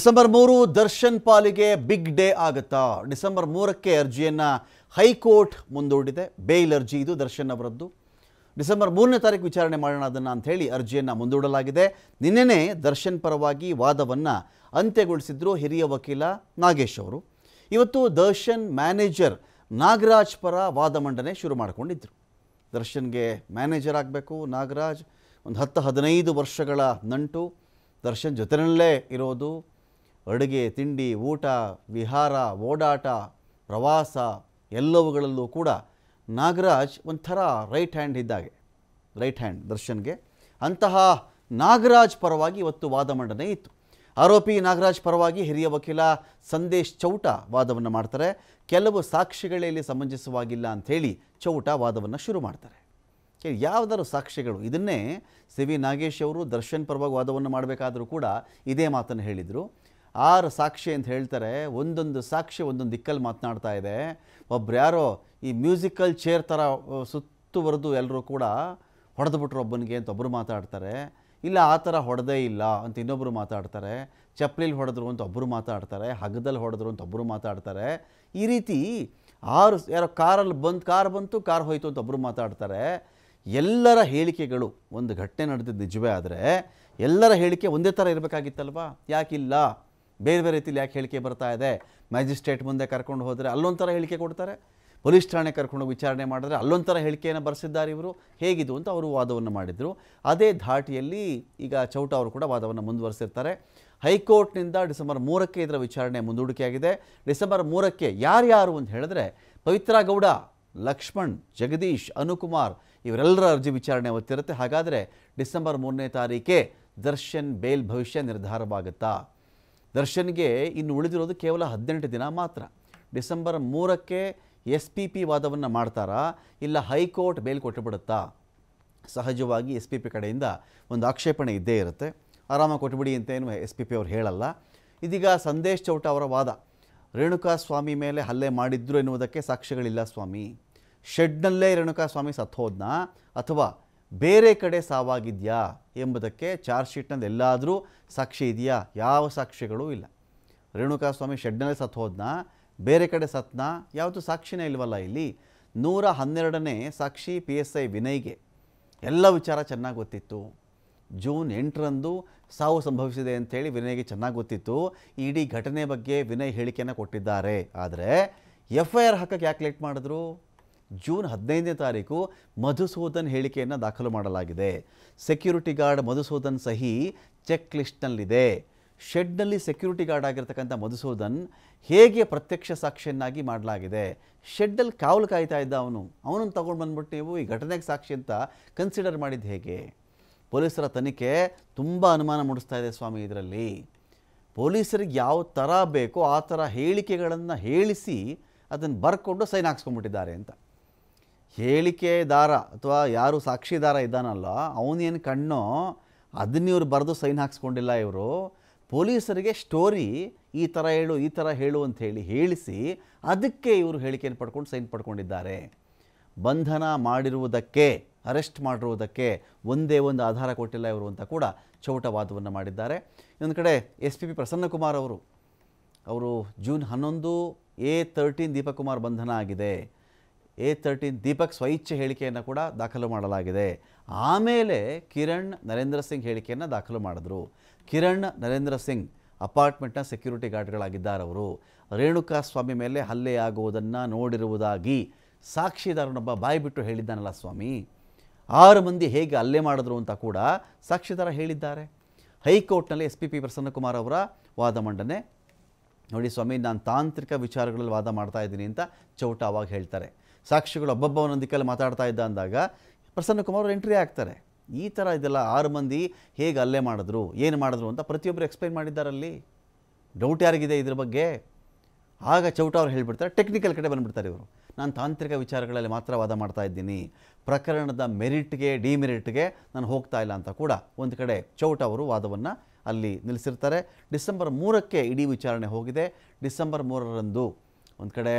December ಮೂರು ದರ್ಶನ್ ಪಾಲಿಗೆ big day ಆಗುತ್ತಾ ಡಿಸೆಂಬರ್ ಮೂರಕ್ಕೆ ಅರ್ಜಿಯನ್ನು ಹೈಕೋರ್ಟ್ ಮುಂದೂಡಿದೆ ಬೇಲ್ ಅರ್ಜಿ ಇದು ದರ್ಶನ್ ಅವರದ್ದು ಡಿಸೆಂಬರ್ ಮೂರನೇ ತಾರೀಕು ವಿಚಾರಣೆ ಮಾಡೋಣ ಅದನ್ನು ಅಂಥೇಳಿ ಅರ್ಜಿಯನ್ನು ಮುಂದೂಡಲಾಗಿದೆ ನಿನ್ನೆನೇ ದರ್ಶನ್ ಪರವಾಗಿ ವಾದವನ್ನು ಅಂತ್ಯಗೊಳಿಸಿದ್ರು ಹಿರಿಯ ವಕೀಲ ನಾಗೇಶ್ ಅವರು ಇವತ್ತು ದರ್ಶನ್ ಮ್ಯಾನೇಜರ್ ನಾಗರಾಜ್ ಪರ ವಾದ ಮಂಡನೆ ಶುರು ಮಾಡಿಕೊಂಡಿದ್ದರು ದರ್ಶನ್ಗೆ ಮ್ಯಾನೇಜರ್ ಆಗಬೇಕು ನಾಗರಾಜ್ ಒಂದು ಹತ್ತು ಹದಿನೈದು ವರ್ಷಗಳ ನಂಟು ದರ್ಶನ್ ಜೊತೆಯಲ್ಲೇ ಇರೋದು ಅಡುಗೆ ತಿಂಡಿ ಊಟ ವಿಹಾರ ಓಡಾಟ ಪ್ರವಾಸ ಎಲ್ಲವುಗಳಲ್ಲೂ ಕೂಡ ನಾಗರಾಜ್ ಒಂಥರ ರೈಟ್ ಹ್ಯಾಂಡ್ ಇದ್ದಾಗೆ ರೈಟ್ ಹ್ಯಾಂಡ್ ದರ್ಶನ್ಗೆ ಅಂತಹ ನಾಗರಾಜ್ ಪರವಾಗಿ ಇವತ್ತು ವಾದ ಮಂಡನೆ ಇತ್ತು ಆರೋಪಿ ನಾಗರಾಜ್ ಪರವಾಗಿ ಹಿರಿಯ ವಕೀಲ ಸಂದೇಶ್ ಚೌಟ ವಾದವನ್ನು ಮಾಡ್ತಾರೆ ಕೆಲವು ಸಾಕ್ಷಿಗಳಲ್ಲಿ ಸಮಂಜಸವಾಗಿಲ್ಲ ಅಂಥೇಳಿ ಚೌಟ ವಾದವನ್ನು ಶುರು ಮಾಡ್ತಾರೆ ಯಾವ್ದಾದ್ರು ಸಾಕ್ಷಿಗಳು ಇದನ್ನೇ ಸಿ ವಿ ನಾಗೇಶ್ ಅವರು ದರ್ಶನ್ ಪರವಾಗಿ ವಾದವನ್ನು ಮಾಡಬೇಕಾದರೂ ಕೂಡ ಇದೇ ಮಾತನ್ನು ಹೇಳಿದರು ಆರು ಸಾಕ್ಷಿ ಅಂತ ಹೇಳ್ತಾರೆ ಒಂದೊಂದು ಸಾಕ್ಷಿ ಒಂದೊಂದು ದಿಕ್ಕಲ್ಲಿ ಮಾತನಾಡ್ತಾ ಇದೆ ಒಬ್ರು ಯಾರೋ ಈ ಮ್ಯೂಸಿಕಲ್ ಚೇರ್ ಥರ ಸುತ್ತುವರೆದು ಎಲ್ಲರೂ ಕೂಡ ಹೊಡೆದ್ಬಿಟ್ರು ಒಬ್ಬನಿಗೆ ಅಂತ ಒಬ್ಬರು ಮಾತಾಡ್ತಾರೆ ಇಲ್ಲ ಆ ಥರ ಹೊಡೆದೇ ಇಲ್ಲ ಅಂತ ಇನ್ನೊಬ್ಬರು ಮಾತಾಡ್ತಾರೆ ಚಪ್ಪಲಿಲಿ ಹೊಡೆದ್ರು ಅಂತ ಒಬ್ಬರು ಮಾತಾಡ್ತಾರೆ ಹಗ್ಗದಲ್ಲಿ ಹೊಡೆದ್ರು ಅಂತ ಒಬ್ಬರು ಮಾತಾಡ್ತಾರೆ ಈ ರೀತಿ ಆರು ಯಾರೋ ಕಾರಲ್ಲಿ ಬಂದು ಕಾರ್ ಬಂತು ಕಾರ್ ಹೋಯಿತು ಅಂತ ಒಬ್ಬರು ಮಾತಾಡ್ತಾರೆ ಎಲ್ಲರ ಹೇಳಿಕೆಗಳು ಒಂದು ಘಟನೆ ನಡೆದಿದ್ದು ನಿಜವೇ ಆದರೆ ಎಲ್ಲರ ಹೇಳಿಕೆ ಒಂದೇ ಥರ ಇರಬೇಕಾಗಿತ್ತಲ್ವಾ ಯಾಕಿಲ್ಲ ಬೇರೆ ಬೇರೆ ರೀತಿಯಲ್ಲಿ ಯಾಕೆ ಹೇಳಿಕೆ ಬರ್ತಾ ಇದೆ ಮ್ಯಾಜಿಸ್ಟ್ರೇಟ್ ಮುಂದೆ ಕರ್ಕೊಂಡು ಹೋದರೆ ಅಲ್ಲೊಂಥರ ಹೇಳಿಕೆ ಕೊಡ್ತಾರೆ ಪೊಲೀಸ್ ಠಾಣೆ ಕರ್ಕೊಂಡು ವಿಚಾರಣೆ ಮಾಡಿದ್ರೆ ಅಲ್ಲೊಂಥರ ಹೇಳಿಕೆಯನ್ನು ಬರೆಸಿದ್ದಾರೆ ಇವರು ಹೇಗಿದು ಅಂತ ಅವರು ವಾದವನ್ನು ಮಾಡಿದರು ಅದೇ ಧಾಟಿಯಲ್ಲಿ ಈಗ ಚೌಟ ಅವರು ಕೂಡ ವಾದವನ್ನು ಮುಂದುವರಿಸಿರ್ತಾರೆ ಹೈಕೋರ್ಟ್ನಿಂದ ಡಿಸೆಂಬರ್ ಮೂರಕ್ಕೆ ಇದರ ವಿಚಾರಣೆ ಮುಂದೂಡಿಕೆಯಾಗಿದೆ ಡಿಸೆಂಬರ್ ಮೂರಕ್ಕೆ ಯಾರ್ಯಾರು ಅಂತ ಹೇಳಿದ್ರೆ ಪವಿತ್ರ ಗೌಡ ಲಕ್ಷ್ಮಣ್ ಜಗದೀಶ್ ಅನುಕುಮಾರ್ ಇವರೆಲ್ಲರ ಅರ್ಜಿ ವಿಚಾರಣೆ ಒತ್ತಿರುತ್ತೆ ಹಾಗಾದರೆ ಡಿಸೆಂಬರ್ ಮೂರನೇ ತಾರೀಕೆ ದರ್ಶನ್ ಬೇಲ್ ಭವಿಷ್ಯ ನಿರ್ಧಾರವಾಗುತ್ತಾ ದರ್ಶನ್ಗೆ ಇನ್ನು ಉಳಿದಿರೋದು ಕೇವಲ ಹದಿನೆಂಟು ದಿನ ಮಾತ್ರ ಡಿಸೆಂಬರ್ ಮೂರಕ್ಕೆ ಎಸ್ ಪಿ ಪಿ ವಾದವನ್ನು ಮಾಡ್ತಾರಾ ಇಲ್ಲ ಹೈಕೋರ್ಟ್ ಬೇಲ್ ಕೊಟ್ಟುಬಿಡುತ್ತಾ ಸಹಜವಾಗಿ ಎಸ್ ಪಿ ಪಿ ಕಡೆಯಿಂದ ಒಂದು ಆಕ್ಷೇಪಣೆ ಇದ್ದೇ ಇರುತ್ತೆ ಆರಾಮಾಗಿ ಕೊಟ್ಟುಬಿಡಿ ಅಂತ ಏನು ಎಸ್ ಪಿ ಪಿ ಅವರು ಹೇಳಲ್ಲ ಇದೀಗ ಸಂದೇಶ್ ಚೌಟ ಅವರ ವಾದ ರೇಣುಕಾ ಸ್ವಾಮಿ ಮೇಲೆ ಹಲ್ಲೆ ಮಾಡಿದ್ರು ಎನ್ನುವುದಕ್ಕೆ ಸಾಕ್ಷ್ಯಗಳಿಲ್ಲ ಸ್ವಾಮಿ ಶೆಡ್ನಲ್ಲೇ ರೇಣುಕಾ ಸ್ವಾಮಿ ಸತ್ತೋದ್ನ ಅಥವಾ ಬೇರೆ ಕಡೆ ಸಾವಾಗಿದೆಯಾ ಎಂಬುದಕ್ಕೆ ಚಾರ್ಜ್ ಶೀಟ್ನಲ್ಲಿ ಎಲ್ಲಾದರೂ ಸಾಕ್ಷಿ ಇದೆಯಾ ಯಾವ ಸಾಕ್ಷಿಗಳೂ ಇಲ್ಲ ರೇಣುಕಾಸ್ವಾಮಿ ಶೆಡ್ನಲ್ಲಿ ಸತ್ ಹೋದ್ನ ಬೇರೆ ಕಡೆ ಸತ್ನ ಯಾವುದು ಸಾಕ್ಷಿನೇ ಇಲ್ವಲ್ಲ ಇಲ್ಲಿ ನೂರ ಹನ್ನೆರಡನೇ ಸಾಕ್ಷಿ ಪಿ ಎಸ್ ಐ ವಿನಯ್ಗೆ ಎಲ್ಲ ವಿಚಾರ ಚೆನ್ನಾಗಿ ಗೊತ್ತಿತ್ತು ಜೂನ್ ಎಂಟರಂದು ಸಾವು ಸಂಭವಿಸಿದೆ ಅಂಥೇಳಿ ವಿನಯ್ಗೆ ಚೆನ್ನಾಗಿ ಗೊತ್ತಿತ್ತು ಇಡೀ ಘಟನೆ ಬಗ್ಗೆ ವಿನಯ್ ಹೇಳಿಕೆಯನ್ನು ಕೊಟ್ಟಿದ್ದಾರೆ ಆದರೆ ಎಫ್ ಐ ಆರ್ ಹಾಕಕ್ಕೆ ಯಾಕೆ ಲೇಟ್ ಮಾಡಿದ್ರು ಜೂನ್ ಹದಿನೈದನೇ ತಾರೀಕು ಮಧುಸೂದನ್ ಹೇಳಿಕೆಯನ್ನು ದಾಖಲು ಮಾಡಲಾಗಿದೆ ಸೆಕ್ಯೂರಿಟಿ ಗಾರ್ಡ್ ಮಧುಸೂದನ್ ಸಹಿ ಚೆಕ್ ಲಿಸ್ಟ್ನಲ್ಲಿದೆ ಶೆಡ್ನಲ್ಲಿ ಸೆಕ್ಯೂರಿಟಿ ಗಾರ್ಡ್ ಆಗಿರ್ತಕ್ಕಂಥ ಮಧುಸೂದನ್ ಹೇಗೆ ಪ್ರತ್ಯಕ್ಷ ಸಾಕ್ಷಿಯನ್ನಾಗಿ ಮಾಡಲಾಗಿದೆ ಶೆಡ್ಡಲ್ಲಿ ಕಾವಲು ಕಾಯ್ತಾ ಇದ್ದ ಅವನು ಅವನನ್ನು ತಗೊಂಡು ಬಂದ್ಬಿಟ್ಟು ನೀವು ಈ ಘಟನೆಗೆ ಸಾಕ್ಷಿ ಅಂತ ಕನ್ಸಿಡರ್ ಮಾಡಿದ್ದು ಹೇಗೆ ಪೊಲೀಸರ ತನಿಖೆ ತುಂಬ ಅನುಮಾನ ಮೂಡಿಸ್ತಾ ಇದೆ ಸ್ವಾಮಿ ಇದರಲ್ಲಿ ಪೊಲೀಸರಿಗೆ ಯಾವ ಥರ ಬೇಕೋ ಆ ಥರ ಹೇಳಿಕೆಗಳನ್ನು ಹೇಳಿಸಿ ಅದನ್ನು ಬರ್ಕೊಂಡು ಸೈನ್ ಹಾಕ್ಸ್ಕೊಂಡ್ಬಿಟ್ಟಿದ್ದಾರೆ ಅಂತ ಹೇಳಿಕೆದಾರ ಅಥವಾ ಯಾರು ಸಾಕ್ಷಿದಾರ ಇದ್ದಾನಲ್ಲ ಅವನೇನು ಕಣ್ಣು ಅದನ್ನಿವ್ರು ಬರೆದು ಸೈನ್ ಹಾಕ್ಸ್ಕೊಂಡಿಲ್ಲ ಇವರು ಪೊಲೀಸರಿಗೆ ಸ್ಟೋರಿ ಈ ಥರ ಹೇಳು ಈ ಥರ ಹೇಳು ಅಂತ ಹೇಳಿ ಹೇಳಿಸಿ ಅದಕ್ಕೆ ಇವರು ಹೇಳಿಕೆಯನ್ನು ಪಡ್ಕೊಂಡು ಸೈನ್ ಪಡ್ಕೊಂಡಿದ್ದಾರೆ ಬಂಧನ ಮಾಡಿರುವುದಕ್ಕೆ ಅರೆಸ್ಟ್ ಮಾಡಿರುವುದಕ್ಕೆ ಒಂದೇ ಒಂದು ಆಧಾರ ಕೊಟ್ಟಿಲ್ಲ ಇವರು ಅಂತ ಕೂಡ ಚೌಟವಾದವನ್ನು ಮಾಡಿದ್ದಾರೆ ಇನ್ನೊಂದು ಕಡೆ ಎಸ್ ಪಿ ಪಿ ಪ್ರಸನ್ನಕುಮಾರ್ ಅವರು ಅವರು ಜೂನ್ ಹನ್ನೊಂದು ಎ ತರ್ಟೀನ್ ದೀಪಕುಮಾರ್ ಬಂಧನ ಆಗಿದೆ ಎ ತರ್ಟೀನ್ ದೀಪಕ್ ಸ್ವೈಚ್ಛೆ ಹೇಳಿಕೆಯನ್ನು ಕೂಡ ದಾಖಲು ಮಾಡಲಾಗಿದೆ ಆಮೇಲೆ ಕಿರಣ್ ನರೇಂದ್ರ ಸಿಂಗ್ ಹೇಳಿಕೆಯನ್ನು ದಾಖಲು ಮಾಡಿದ್ರು ಕಿರಣ್ ನರೇಂದ್ರ ಸಿಂಗ್ ಅಪಾರ್ಟ್ಮೆಂಟ್ನ ಸೆಕ್ಯೂರಿಟಿ ಗಾರ್ಡ್ಗಳಾಗಿದ್ದಾರವರು ಸ್ವಾಮಿ ಮೇಲೆ ಹಲ್ಲೆಯಾಗುವುದನ್ನು ನೋಡಿರುವುದಾಗಿ ಸಾಕ್ಷಿದಾರನೊಬ್ಬ ಬಾಯಿ ಹೇಳಿದ್ದಾನಲ್ಲ ಸ್ವಾಮಿ ಆರು ಮಂದಿ ಹೇಗೆ ಹಲ್ಲೆ ಮಾಡಿದ್ರು ಅಂತ ಕೂಡ ಸಾಕ್ಷಿದಾರ ಹೇಳಿದ್ದಾರೆ ಹೈಕೋರ್ಟ್ನಲ್ಲಿ ಎಸ್ ಪಿ ಪಿ ಪ್ರಸನ್ನಕುಮಾರ್ ಅವರ ವಾದ ಮಂಡನೆ ನೋಡಿ ಸ್ವಾಮಿ ನಾನು ತಾಂತ್ರಿಕ ವಿಚಾರಗಳಲ್ಲಿ ವಾದ ಮಾಡ್ತಾ ಇದ್ದೀನಿ ಅಂತ ಚೌಟ ಅವಾಗ ಹೇಳ್ತಾರೆ ಸಾಕ್ಷಿಗಳು ಒಬ್ಬೊಬ್ಬವನ ದಿಕ್ಕಲ್ಲಿ ಮಾತಾಡ್ತಾ ಇದ್ದ ಅಂದಾಗ ಪ್ರಸನ್ನ ಕುಮಾರ್ ಅವರು ಎಂಟ್ರಿ ಆಗ್ತಾರೆ ಈ ಥರ ಇದೆಲ್ಲ ಆರು ಮಂದಿ ಹೇಗೆ ಅಲ್ಲೇ ಮಾಡಿದ್ರು ಏನು ಮಾಡಿದ್ರು ಅಂತ ಪ್ರತಿಯೊಬ್ಬರು ಎಕ್ಸ್ಪ್ಲೈನ್ ಅಲ್ಲಿ ಡೌಟ್ ಯಾರಿಗಿದೆ ಇದ್ರ ಬಗ್ಗೆ ಆಗ ಚೌಟ ಅವ್ರು ಹೇಳಿಬಿಡ್ತಾರೆ ಟೆಕ್ನಿಕಲ್ ಕಡೆ ಬಂದುಬಿಡ್ತಾರೆ ಇವರು ನಾನು ತಾಂತ್ರಿಕ ವಿಚಾರಗಳಲ್ಲಿ ಮಾತ್ರ ವಾದ ಮಾಡ್ತಾ ಇದ್ದೀನಿ ಪ್ರಕರಣದ ಮೆರಿಟ್ಗೆ ಡಿಮೆರಿಟ್ಗೆ ನಾನು ಹೋಗ್ತಾ ಇಲ್ಲ ಅಂತ ಕೂಡ ಒಂದು ಕಡೆ ಚೌಟ ಅವರು ವಾದವನ್ನು ಅಲ್ಲಿ ನಿಲ್ಲಿಸಿರ್ತಾರೆ ಡಿಸೆಂಬರ್ ಮೂರಕ್ಕೆ ಇಡೀ ವಿಚಾರಣೆ ಹೋಗಿದೆ ಡಿಸೆಂಬರ್ ಮೂರರಂದು ಒಂದು ಕಡೆ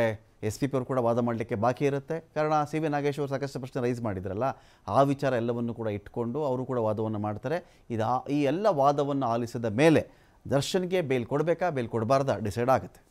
ಎಸ್ ಪಿ ಪಿ ಅವರು ಕೂಡ ವಾದ ಮಾಡಲಿಕ್ಕೆ ಬಾಕಿ ಇರುತ್ತೆ ಕಾರಣ ಸಿ ವಿ ನಾಗೇಶ್ ಅವರು ಸಾಕಷ್ಟು ಪ್ರಶ್ನೆ ರೈಸ್ ಮಾಡಿದ್ರಲ್ಲ ಆ ವಿಚಾರ ಎಲ್ಲವನ್ನು ಕೂಡ ಇಟ್ಕೊಂಡು ಅವರು ಕೂಡ ವಾದವನ್ನು ಮಾಡ್ತಾರೆ ಇದು ಈ ಎಲ್ಲ ವಾದವನ್ನು ಆಲಿಸಿದ ಮೇಲೆ ದರ್ಶನ್ಗೆ ಬೇಲ್ ಕೊಡಬೇಕಾ ಬೇಲ್ ಕೊಡಬಾರ್ದ ಡಿಸೈಡ್ ಆಗುತ್ತೆ